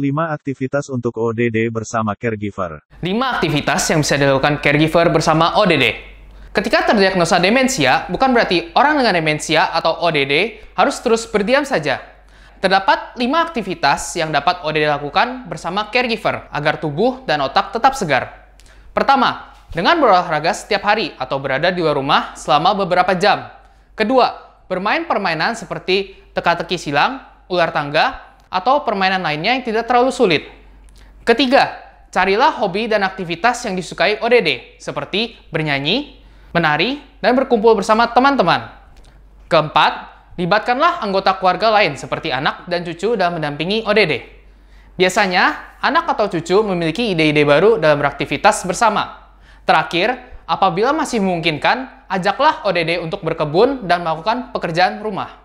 5 aktivitas untuk ODD bersama caregiver. 5 aktivitas yang bisa dilakukan caregiver bersama ODD. Ketika terdiagnosa demensia, bukan berarti orang dengan demensia atau ODD harus terus berdiam saja. Terdapat 5 aktivitas yang dapat ODD lakukan bersama caregiver agar tubuh dan otak tetap segar. Pertama, dengan berolahraga setiap hari atau berada di luar rumah selama beberapa jam. Kedua, bermain permainan seperti teka-teki silang, ular tangga, atau permainan lainnya yang tidak terlalu sulit. Ketiga, carilah hobi dan aktivitas yang disukai ODD, seperti bernyanyi, menari, dan berkumpul bersama teman-teman. Keempat, libatkanlah anggota keluarga lain seperti anak dan cucu dalam mendampingi ODD. Biasanya, anak atau cucu memiliki ide-ide baru dalam beraktivitas bersama. Terakhir, apabila masih memungkinkan, ajaklah ODD untuk berkebun dan melakukan pekerjaan rumah.